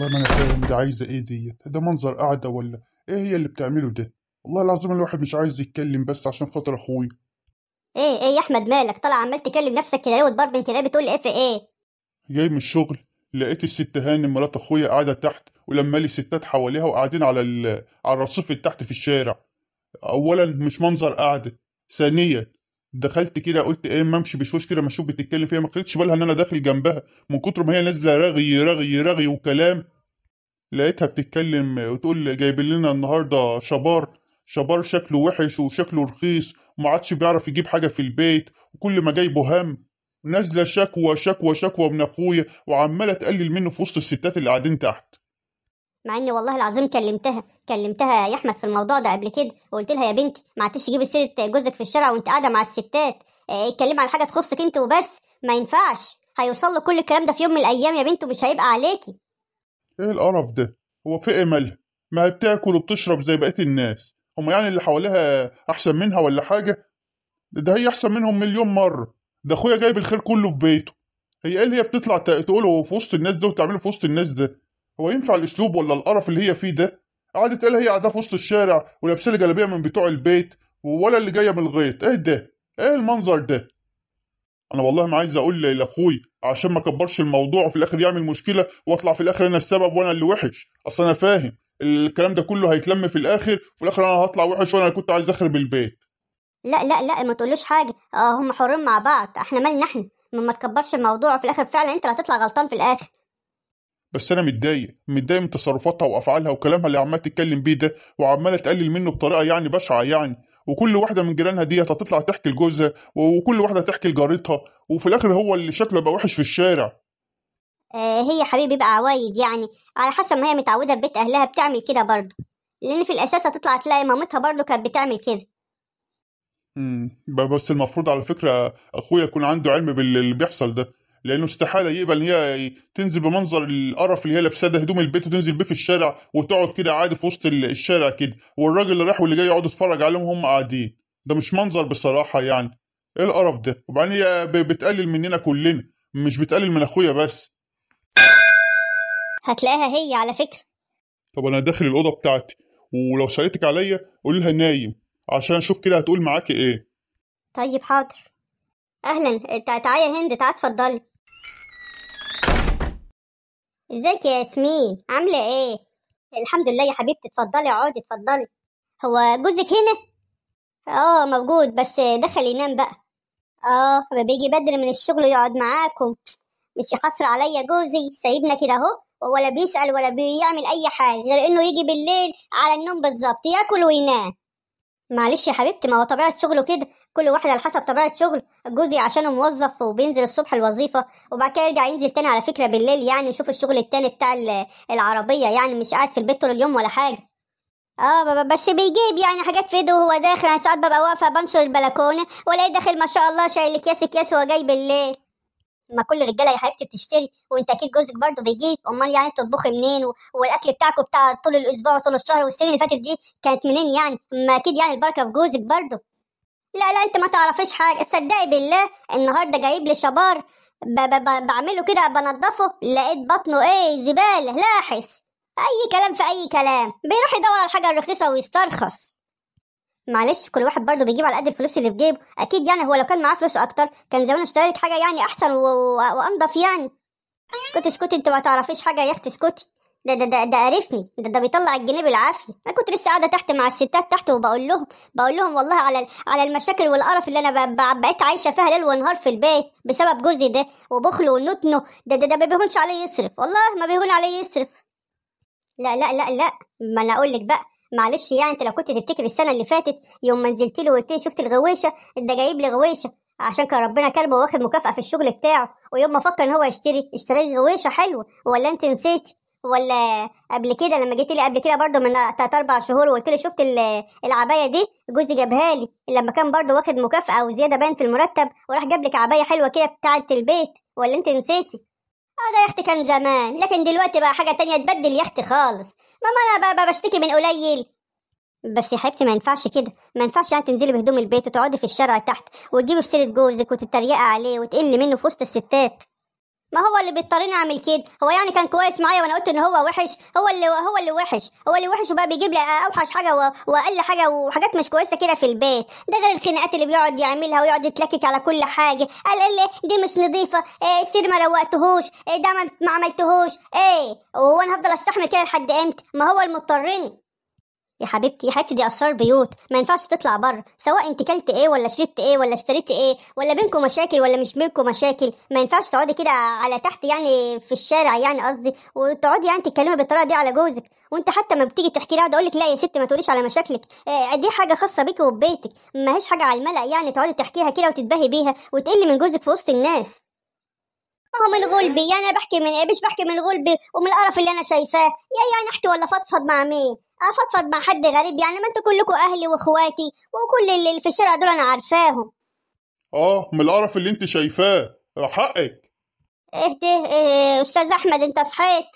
والله ما انا فاهم ده عايزه ايه ديت ده منظر قاعده ولا ايه هي اللي بتعمله ده والله العظيم الواحد مش عايز يتكلم بس عشان خاطر اخويا ايه ايه يا احمد مالك طالع عمال تكلم نفسك كده ليه وتبربن كده بتقول ايه في ايه جاي من الشغل لقيت الست هاني مرات اخويا قاعده تحت ولما لي ستات حواليها وقاعدين على على الرصيف تحت في الشارع اولا مش منظر قاعده ثانيا دخلت كده قلت ايه ما امشي بشوش كده ما اشوف بتتكلم فيها ما خدتش بالها ان انا داخل جنبها من كتر ما هي نازله رغي رغي رغي وكلام لقيتها بتتكلم وتقول جايبين لنا النهارده شبار شبار شكله وحش وشكله رخيص وما عادش بيعرف يجيب حاجه في البيت وكل ما جايبه هم نازله شكوى شكوى شكوى من اخويا وعماله تقلل منه في وسط الستات اللي قاعدين تحت مع اني والله العظيم كلمتها كلمتها يا احمد في الموضوع ده قبل كده وقلت لها يا بنتي ما عادش تجيبي سيره جوزك في الشارع وانت قاعده مع الستات آه، اتكلمي عن حاجه تخصك انت وبس ما ينفعش هيوصل له كل الكلام ده في يوم من الايام يا بنت ومش هيبقى عليكي ايه القرف ده هو في ايه مالها ما هي بتاكل وبتشرب زي بقيه الناس هم يعني اللي حواليها احسن منها ولا حاجه ده هي احسن منهم مليون مره ده اخويا جايب الخير كله في بيته هي ايه اللي هي بتطلع تقوله في وسط الناس ده وتعمله في وسط الناس ده هو ينفع الاسلوب ولا القرف اللي هي فيه ده قعدت قال هي قاعده في وسط الشارع ولابسه لي جلابيه من بتوع البيت ولا اللي جايه من الغيط ايه ده ايه المنظر ده انا والله ما عايز اقول لاخوي عشان ما كبرش الموضوع وفي الاخر يعمل مشكله واطلع في الاخر انا السبب وانا اللي وحش اصل انا فاهم الكلام ده كله هيتلم في الاخر وفي الاخر انا هطلع وحش وانا كنت عايز اخرب البيت لا لا لا ما تقوليش حاجه اه هم حرين مع بعض احنا مالنا احنا ما تكبرش الموضوع وفي الاخر فعلا انت اللي هتطلع غلطان في الاخر بس انا متضايق متضايق من تصرفاتها وافعالها وكلامها اللي عماله تتكلم بيه ده وعماله تقلل منه بطريقه يعني بشعه يعني وكل واحده من جيرانها ديت هتطلع تحكي لجوزها وكل واحده تحكي لجارتها وفي الاخر هو اللي شكله يبقى وحش في الشارع آه، هي حبيبي بقى عوايد يعني على حسب ما هي متعوده ببيت اهلها بتعمل كده برضه لان في الاساس هتطلع تلاقي مامتها برضه كانت بتعمل كده امم بس المفروض على فكره اخويا يكون عنده علم باللي بيحصل ده لانه استحاله يقبل ان هي تنزل بمنظر القرف اللي هي لابساه ده هدوم البيت وتنزل بيه في الشارع وتقعد كده عادي في وسط الشارع كده والراجل اللي رايح واللي جاي يقعد يتفرج عليهم وهم قاعدين ده مش منظر بصراحه يعني ايه القرف ده وبعدين هي بتقلل مننا كلنا مش بتقلل من اخويا بس هتلاقيها هي على فكره طب انا داخل الاوضه بتاعتي ولو شايتك عليا قول لها نايم عشان اشوف كده هتقول معاكي ايه طيب حاضر اهلا تعالي يا هند تعالي اتفضلي ازيك يا ياسمين عامله ايه الحمد لله يا حبيبتي اتفضلي اقعدي اتفضلي هو جوزك هنا اه موجود بس دخل ينام بقى اه ما بيجي بدري من الشغل يقعد معاكم مش يقصر عليا جوزي سايبنا كده اهو ولا بيسأل ولا بيعمل اي حاجه غير انه يجي بالليل على النوم بالظبط ياكل وينام معلش يا حبيبتي ما هو طبيعة شغله كده كل واحد على حسب طبيعة شغله جوزي عشانه موظف وبينزل الصبح الوظيفة وبعد كده يرجع ينزل تاني على فكرة بالليل يعني يشوف الشغل التاني بتاع العربية يعني مش قاعد في البيت طول اليوم ولا حاجة اه بس بيجيب يعني حاجات في ايده وهو داخل انا ساعات ببقى واقفه بنشر البلكونه والاقيه داخل ما شاء الله شايل اكياس اكياس وهو جاي بالليل ما كل الرجاله يا حبيبتي بتشتري وانت اكيد جوزك برضه بيجيب امال يعني بتطبخي منين و... والاكل بتاعكم بتاع طول الاسبوع وطول الشهر والسنه اللي فاتت دي كانت منين يعني ما اكيد يعني البركه في جوزك برضه لا لا انت ما تعرفيش حاجه تصدقي بالله النهارده جايب لي شبار ب... ب... ب... بعمله كده بنضفه لقيت بطنه ايه زباله لاحس اي كلام في اي كلام بيروح يدور على الحاجه الرخيصه ويسترخص معلش كل واحد برضه بيجيب على قد الفلوس اللي في جيبه اكيد يعني هو لو كان معاه فلوس اكتر كان زمان اشترى لك حاجه يعني احسن وانضف يعني اسكتي اسكتي انت ما تعرفيش حاجه يا اختي اسكتي ده ده ده ده قرفني ده ده بيطلع الجنيه بالعافيه انا كنت لسه قاعده تحت مع الستات تحت وبقول لهم بقول لهم والله على على المشاكل والقرف اللي انا بقيت عايشه فيها ليل ونهار في البيت بسبب جوزي ده وبخله ونتنه ده ده ده ما بيهونش عليه يصرف والله ما بيهون عليه يصرف لا لا لا لا ما انا اقول لك بقى معلش يعني انت لو كنت تفتكر السنه اللي فاتت يوم ما نزلت لي وقلت لي شفت الغويشه ده جايب لي غويشه عشان كان ربنا كربه واخد مكافاه في الشغل بتاعه ويوم ما فكر ان هو يشتري اشترى لي غويشه حلوه ولا انت نسيتي ولا قبل كده لما جيت لي قبل كده برضه من تلات اربع شهور وقلت لي شفت العبايه دي جوزي جابها لي لما كان برضه واخد مكافاه وزياده باين في المرتب وراح جاب لك عبايه حلوه كده بتاعه البيت ولا انت نسيتي اه ده يا اختي كان زمان لكن دلوقتي بقى حاجه تانية تبدل يا اختي خالص ماما انا بشتكي من قليل بس يا حبيبتي ما ينفعش كده ما ينفعش يعني تنزلي بهدوم البيت وتقعدي في الشارع تحت وتجيبي في سيره جوزك وتتريقي عليه وتقلي منه في وسط الستات ما هو اللي بيضطرني اعمل كده هو يعني كان كويس معايا وانا قلت ان هو وحش هو اللي هو اللي وحش هو اللي وحش وبقى بيجيب لي اوحش حاجه واقل حاجه وحاجات مش كويسه كده في البيت ده غير الخناقات اللي بيقعد يعملها ويقعد يتلكك على كل حاجه قال لي دي مش نظيفه إيه سير ما روقتهوش إيه ده ما عملتهوش ايه هو انا هفضل استحمل كده لحد امتى ما هو المضطرني يا حبيبتي يا حبيبتي دي اسرار بيوت ما ينفعش تطلع بره سواء انت كلت ايه ولا شربت ايه ولا اشتريت ايه ولا بينكم مشاكل ولا مش بينكم مشاكل ما ينفعش تقعدي كده على تحت يعني في الشارع يعني قصدي وتقعدي يعني تتكلمي بالطريقه دي على جوزك وانت حتى ما بتيجي تحكي لي اقعد اقول لك لا يا ست ما تقوليش على مشاكلك اه دي حاجه خاصه بيكي وببيتك ما هيش حاجه على الملأ يعني تقعدي تحكيها كده وتتباهي بيها وتقلي من جوزك في وسط الناس هو من غلبي يعني انا بحكي من ايه مش بحكي من غلبي ومن القرف اللي انا شايفاه يا يعني احكي ولا فضفض مع مين افضفض مع حد غريب يعني ما انتوا كلكوا اهلي واخواتي وكل اللي في الشارع دول انا عارفاهم اه من القرف اللي انت شايفاه حقك ايه ده إيه،, إيه استاذ احمد انت صحيت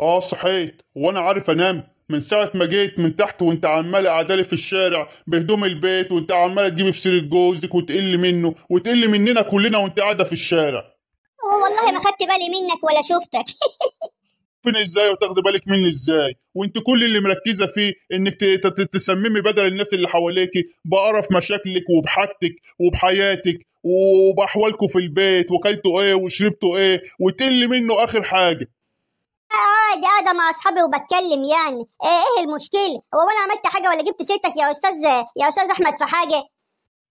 اه صحيت وانا عارف انام من ساعة ما جيت من تحت وانت عمالة قعدالي في الشارع بهدوم البيت وانت عمالة تجيبي في سيرة جوزك وتقل منه وتقل مننا كلنا وانت قاعدة في الشارع والله ما خدت بالي منك ولا شفتك فين ازاي وتاخدي بالك مني ازاي وانت كل اللي مركزه فيه انك تسممي بدل الناس اللي حواليكي بقرف مشاكلك وبحاجتك وبحياتك وباحوالكوا في البيت وكلتوا ايه وشربتوا ايه وتقلي منه اخر حاجه اه, آه، قاعدة مع اصحابي وبتكلم يعني إيه،, ايه المشكله هو انا عملت حاجه ولا جبت سيرتك يا استاذ يا استاذ احمد في حاجه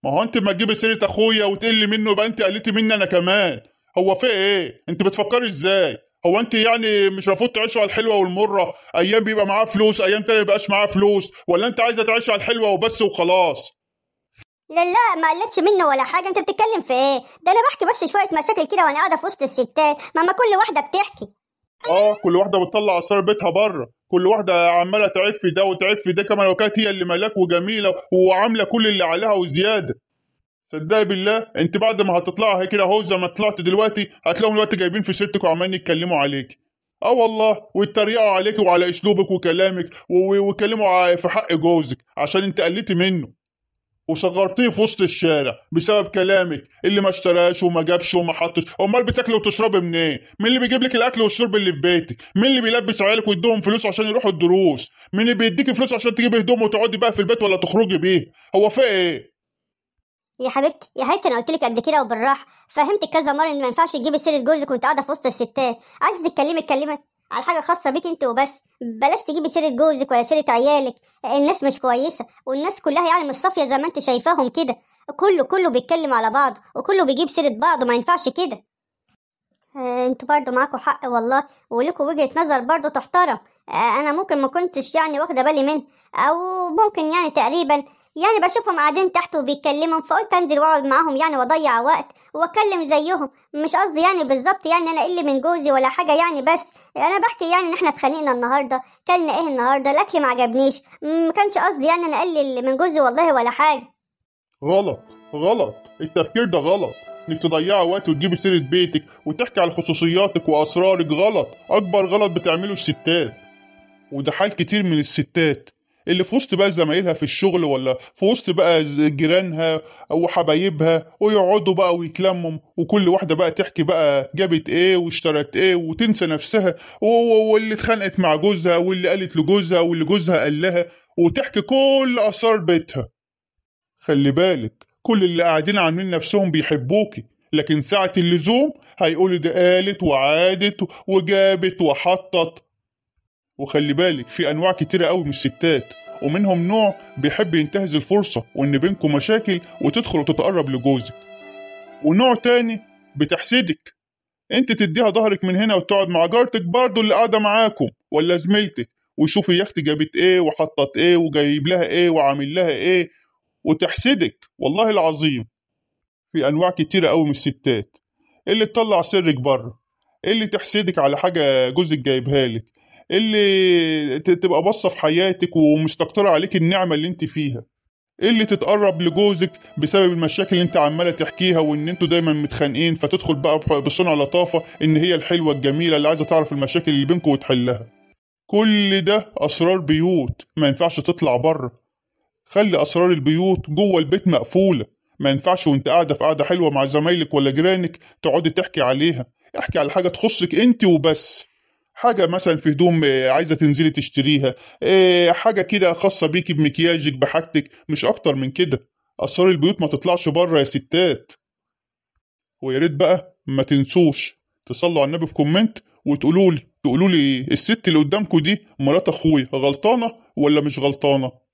ما هو انت ما تجيبي سيره اخويا وتقلي منه يبقى انت قلتي مني انا كمان هو في ايه انت بتفكري ازاي هو انت يعني مش المفروض تعيشوا على الحلوه والمره ايام بيبقى معاه فلوس ايام تانية بيبقاش معاه فلوس ولا انت عايزه تعيش على الحلوه وبس وخلاص لا لا ما قلتش منه ولا حاجه انت بتتكلم في ايه ده انا بحكي بس شويه مشاكل كده وانا قاعده في وسط الستات ما ما كل واحده بتحكي اه كل واحده بتطلع اسرار بيتها بره كل واحده عماله تعف ده وتعف ده كمان لو كانت هي اللي ملاك وجميله وعامله كل اللي عليها وزياده صدقي بالله انت بعد ما هيك كده اهو زي ما طلعت دلوقتي هتلاقيهم دلوقتي جايبين في سيرتك وعمالين يتكلموا عليك اه والله ويتريقوا عليك وعلى اسلوبك وكلامك ويتكلموا في حق جوزك عشان انت قلتي منه وصغرتيه في وسط الشارع بسبب كلامك اللي ما اشتراش وما جابش وما حطش امال بتاكلي وتشربي منين إيه؟ مين اللي بيجيب لك الاكل والشرب اللي في بيتك مين اللي بيلبس عيالك ويديهم فلوس عشان يروحوا الدروس مين اللي بيديك فلوس عشان تجيبي هدوم وتقعدي بقى في البيت ولا تخرجي بيه هو في ايه يا حبيبتي يا حبيبتي انا قلت لك قبل كده وبالراحه فهمت كذا مره ان ما ينفعش تجيبي سيره جوزك وانت قاعده في وسط الستات عايزه تتكلمي اتكلمي على حاجه خاصه بيك انت وبس بلاش تجيبي سيره جوزك ولا سيره عيالك الناس مش كويسه والناس كلها يعني مش صافيه زي ما انت شايفاهم كده كله كله بيتكلم على بعضه وكله بيجيب سيره بعضه ما ينفعش كده آه انتوا برضه معاكم حق والله ولكم وجهه نظر برضه تحترم آه انا ممكن ما كنتش يعني واخده بالي منها او ممكن يعني تقريبا يعني بشوفهم قاعدين تحت وبيتكلموا فقلت انزل واقعد معاهم يعني واضيع وقت واكلم زيهم مش قصدي يعني بالظبط يعني انا اقل من جوزي ولا حاجه يعني بس انا بحكي يعني ان احنا اتخانقنا النهارده كلنا ايه النهارده الاكل ما عجبنيش ما كانش قصدي يعني انا اقلل من جوزي والله ولا حاجه غلط غلط التفكير ده غلط انك تضيعي وقت وتجيبي سيره بيتك وتحكي على خصوصياتك واسرارك غلط اكبر غلط بتعمله الستات وده حال كتير من الستات اللي في وسط بقى زمايلها في الشغل ولا في وسط بقى جيرانها او حبايبها ويقعدوا بقى ويتلمم وكل واحده بقى تحكي بقى جابت ايه واشترت ايه وتنسى نفسها واللي اتخانقت مع جوزها واللي قالت لجوزها واللي جوزها قال لها وتحكي كل اسرار بيتها خلي بالك كل اللي قاعدين عاملين نفسهم بيحبوكي لكن ساعة اللزوم هيقولوا ده قالت وعادت وجابت وحطت وخلي بالك في انواع كتيره قوي من الستات ومنهم نوع بيحب ينتهز الفرصه وان بينكم مشاكل وتدخل وتتقرب لجوزك ونوع تاني بتحسدك انت تديها ظهرك من هنا وتقعد مع جارتك برضه اللي قاعده معاكم ولا زميلتك يا اختي جابت ايه وحطت ايه وجايب لها ايه وعامل لها ايه وتحسدك والله العظيم في انواع كتيره قوي من الستات اللي تطلع سرك بره اللي تحسدك على حاجه جوزك جايبها لك اللي تبقى باصه في حياتك ومستكتره عليك النعمه اللي انت فيها اللي تتقرب لجوزك بسبب المشاكل اللي انت عماله تحكيها وان انتوا دايما متخانقين فتدخل بقى بصنع لطافه ان هي الحلوه الجميله اللي عايزه تعرف المشاكل اللي بينكم وتحلها كل ده اسرار بيوت ما ينفعش تطلع بره خلي اسرار البيوت جوه البيت مقفوله ما ينفعش وانت قاعده في قاعده حلوه مع زمايلك ولا جيرانك تقعدي تحكي عليها احكي على حاجه تخصك انت وبس حاجه مثلا في هدوم آه، عايزه تنزلي تشتريها آه، حاجه كده خاصه بيكي بمكياجك بحاجتك مش اكتر من كده اسرار البيوت ما تطلعش بره يا ستات ويا ريت بقى ما تنسوش تصلوا على النبي في كومنت وتقولولي تقولولي الست اللي قدامكوا دي مرات اخويا غلطانه ولا مش غلطانه